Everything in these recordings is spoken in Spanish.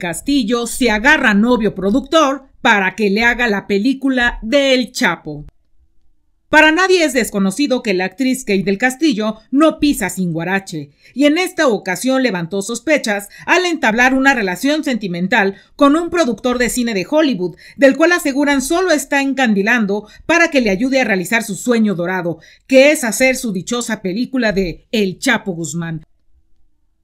Castillo se agarra novio productor para que le haga la película del Chapo. Para nadie es desconocido que la actriz Kate del Castillo no pisa sin guarache, y en esta ocasión levantó sospechas al entablar una relación sentimental con un productor de cine de Hollywood, del cual aseguran solo está encandilando para que le ayude a realizar su sueño dorado, que es hacer su dichosa película de El Chapo Guzmán,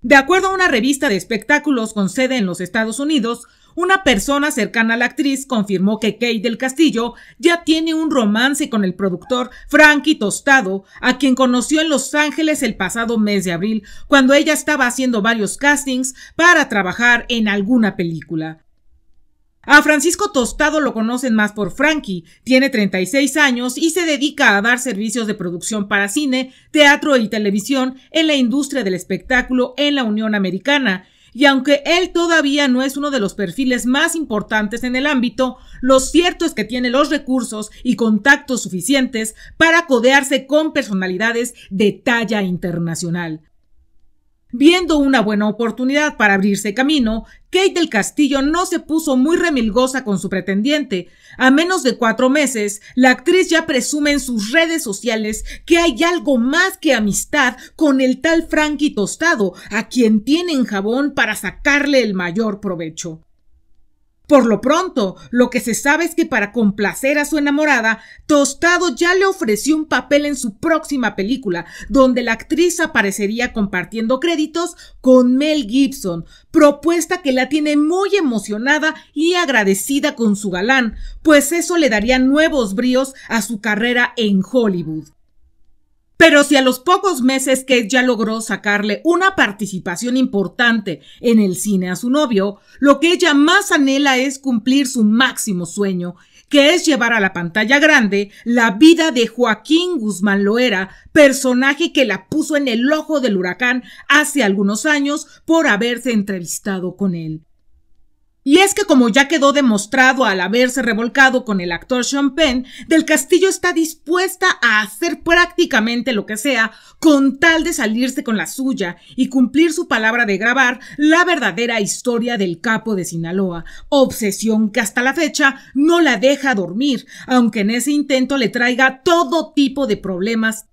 de acuerdo a una revista de espectáculos con sede en los Estados Unidos, una persona cercana a la actriz confirmó que Kate del Castillo ya tiene un romance con el productor Frankie Tostado, a quien conoció en Los Ángeles el pasado mes de abril, cuando ella estaba haciendo varios castings para trabajar en alguna película. A Francisco Tostado lo conocen más por Frankie, tiene 36 años y se dedica a dar servicios de producción para cine, teatro y televisión en la industria del espectáculo en la Unión Americana. Y aunque él todavía no es uno de los perfiles más importantes en el ámbito, lo cierto es que tiene los recursos y contactos suficientes para codearse con personalidades de talla internacional. Viendo una buena oportunidad para abrirse camino, Kate del Castillo no se puso muy remilgosa con su pretendiente. A menos de cuatro meses, la actriz ya presume en sus redes sociales que hay algo más que amistad con el tal Frankie Tostado, a quien tiene en jabón para sacarle el mayor provecho. Por lo pronto, lo que se sabe es que para complacer a su enamorada, Tostado ya le ofreció un papel en su próxima película, donde la actriz aparecería compartiendo créditos con Mel Gibson, propuesta que la tiene muy emocionada y agradecida con su galán, pues eso le daría nuevos bríos a su carrera en Hollywood. Pero si a los pocos meses que ya logró sacarle una participación importante en el cine a su novio, lo que ella más anhela es cumplir su máximo sueño, que es llevar a la pantalla grande la vida de Joaquín Guzmán Loera, personaje que la puso en el ojo del huracán hace algunos años por haberse entrevistado con él. Y es que como ya quedó demostrado al haberse revolcado con el actor Sean Penn, Del Castillo está dispuesta a hacer prácticamente lo que sea con tal de salirse con la suya y cumplir su palabra de grabar la verdadera historia del capo de Sinaloa, obsesión que hasta la fecha no la deja dormir, aunque en ese intento le traiga todo tipo de problemas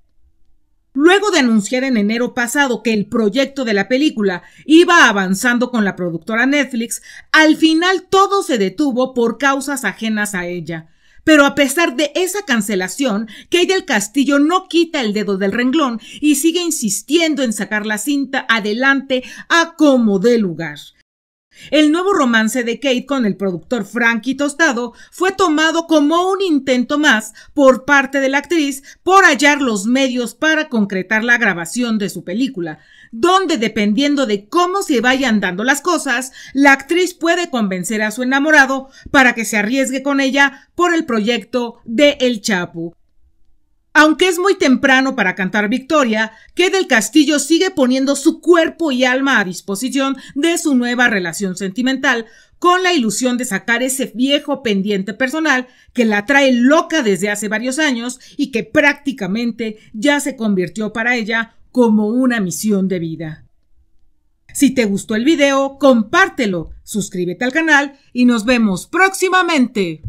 Luego de anunciar en enero pasado que el proyecto de la película iba avanzando con la productora Netflix, al final todo se detuvo por causas ajenas a ella. Pero a pesar de esa cancelación, Kate del Castillo no quita el dedo del renglón y sigue insistiendo en sacar la cinta adelante a como dé lugar. El nuevo romance de Kate con el productor Frankie Tostado fue tomado como un intento más por parte de la actriz por hallar los medios para concretar la grabación de su película, donde dependiendo de cómo se vayan dando las cosas, la actriz puede convencer a su enamorado para que se arriesgue con ella por el proyecto de El Chapo. Aunque es muy temprano para cantar victoria, que del Castillo sigue poniendo su cuerpo y alma a disposición de su nueva relación sentimental, con la ilusión de sacar ese viejo pendiente personal que la trae loca desde hace varios años y que prácticamente ya se convirtió para ella como una misión de vida. Si te gustó el video, compártelo, suscríbete al canal y nos vemos próximamente.